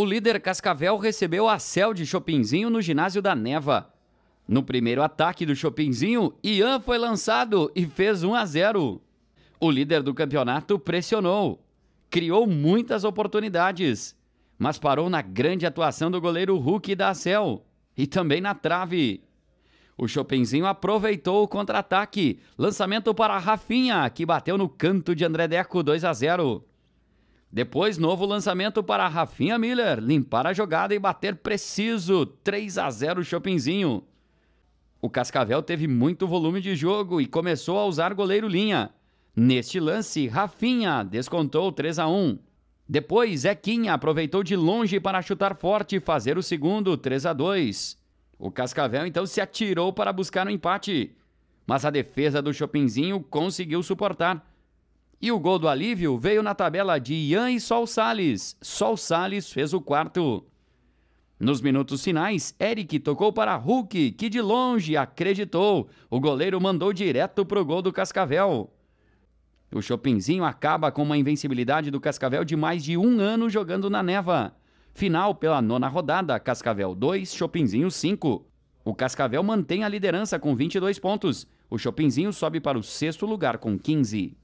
O líder Cascavel recebeu a Cel de Chopinzinho no ginásio da Neva. No primeiro ataque do Chopinzinho, Ian foi lançado e fez 1 a 0. O líder do campeonato pressionou, criou muitas oportunidades, mas parou na grande atuação do goleiro Hulk da Cel e também na trave. O Chopinzinho aproveitou o contra-ataque, lançamento para Rafinha, que bateu no canto de André Deco 2 a 0. Depois, novo lançamento para Rafinha Miller, limpar a jogada e bater preciso, 3 a 0 Chopinzinho. O Cascavel teve muito volume de jogo e começou a usar goleiro linha. Neste lance, Rafinha descontou 3 a 1. Depois, Zequinha aproveitou de longe para chutar forte e fazer o segundo, 3 a 2. O Cascavel então se atirou para buscar o um empate, mas a defesa do Chopinzinho conseguiu suportar e o gol do alívio veio na tabela de Ian e Sol Sales. Sol Sales fez o quarto. Nos minutos finais, Eric tocou para Hulk, que de longe acreditou. O goleiro mandou direto para o gol do Cascavel. O Chopinzinho acaba com uma invencibilidade do Cascavel de mais de um ano jogando na neva. Final pela nona rodada, Cascavel 2, Chopinzinho 5. O Cascavel mantém a liderança com 22 pontos. O Chopinzinho sobe para o sexto lugar com 15.